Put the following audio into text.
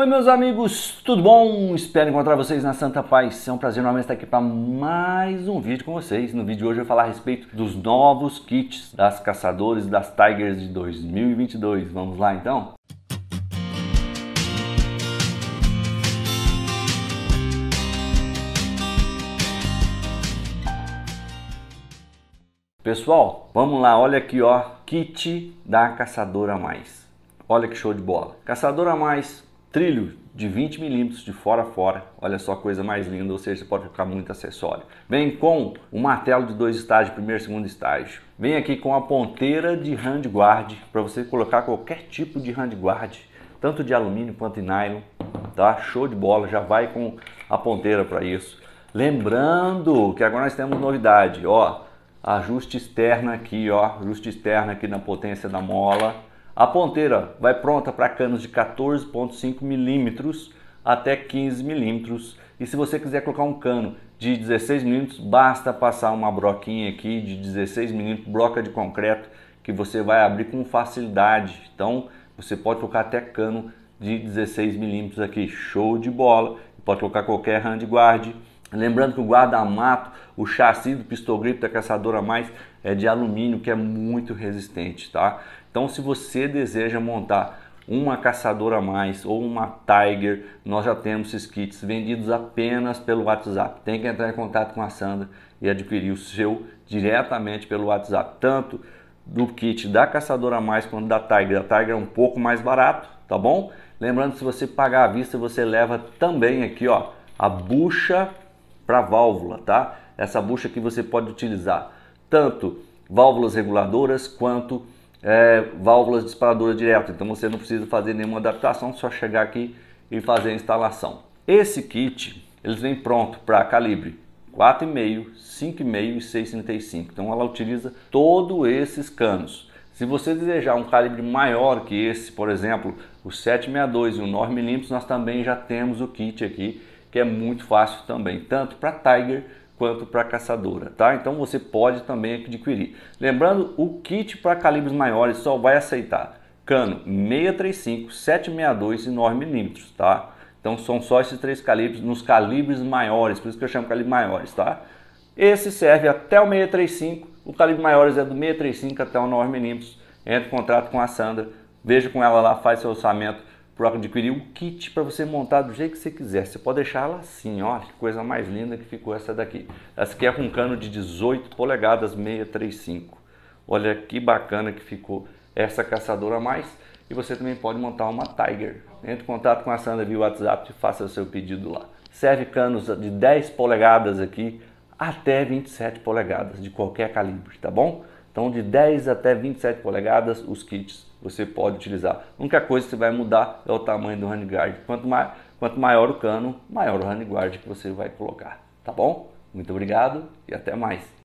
Oi, meus amigos, tudo bom? Espero encontrar vocês na Santa Paz. É um prazer enorme estar aqui para mais um vídeo com vocês. No vídeo de hoje eu vou falar a respeito dos novos kits das caçadores das Tigers de 2022. Vamos lá então? Pessoal, vamos lá, olha aqui ó, kit da Caçadora Mais. Olha que show de bola. Caçadora Mais trilho de 20 milímetros de fora a fora, olha só a coisa mais linda, ou seja, você pode colocar muito acessório. Vem com o martelo de dois estágios, primeiro e segundo estágio. Vem aqui com a ponteira de handguard, para você colocar qualquer tipo de handguard, tanto de alumínio quanto de nylon, tá? Show de bola, já vai com a ponteira para isso. Lembrando que agora nós temos novidade, ó, ajuste externo aqui, ó, ajuste externo aqui na potência da mola, a ponteira vai pronta para canos de 14,5 milímetros até 15 milímetros. E se você quiser colocar um cano de 16 milímetros, basta passar uma broquinha aqui de 16 milímetros, broca de concreto, que você vai abrir com facilidade. Então, você pode colocar até cano de 16 milímetros aqui, show de bola. Pode colocar qualquer handguard. Lembrando que o guarda-mato, o chassi do pistol grip da caçadora mais é de alumínio que é muito resistente, tá? Então se você deseja montar uma caçadora a mais ou uma Tiger, nós já temos esses kits vendidos apenas pelo WhatsApp. Tem que entrar em contato com a Sandra e adquirir o seu diretamente pelo WhatsApp, tanto do kit da caçadora a mais quanto da Tiger. A Tiger é um pouco mais barato, tá bom? Lembrando se você pagar à vista, você leva também aqui, ó, a bucha para válvula, tá? Essa bucha que você pode utilizar tanto válvulas reguladoras quanto é, válvulas disparadoras direto. Então você não precisa fazer nenhuma adaptação, só chegar aqui e fazer a instalação. Esse kit, eles vêm pronto para calibre 4,5, 5,5 e 6,35. Então ela utiliza todos esses canos. Se você desejar um calibre maior que esse, por exemplo, o 7,62 e o 9mm, nós também já temos o kit aqui, que é muito fácil também, tanto para Tiger quanto para caçadora, tá? Então você pode também adquirir. Lembrando, o kit para calibres maiores só vai aceitar cano 635, 762 e 9mm, tá? Então são só esses três calibres nos calibres maiores, por isso que eu chamo calibre maiores, tá? Esse serve até o 635, o calibre maiores é do 635 até o 9mm. Entre em contato com a Sandra, veja com ela lá, faz seu orçamento Procon adquirir o kit para você montar do jeito que você quiser. Você pode deixar ela assim, ó, que coisa mais linda que ficou essa daqui. Essa aqui é com um cano de 18 polegadas 635. Olha que bacana que ficou essa caçadora mais. E você também pode montar uma Tiger. Entre em contato com a Sandra via WhatsApp e faça o seu pedido lá. Serve canos de 10 polegadas aqui até 27 polegadas de qualquer calibre, tá bom? Então, de 10 até 27 polegadas, os kits você pode utilizar. A única coisa que você vai mudar é o tamanho do handguard. Quanto, ma quanto maior o cano, maior o handguard que você vai colocar. Tá bom? Muito obrigado e até mais.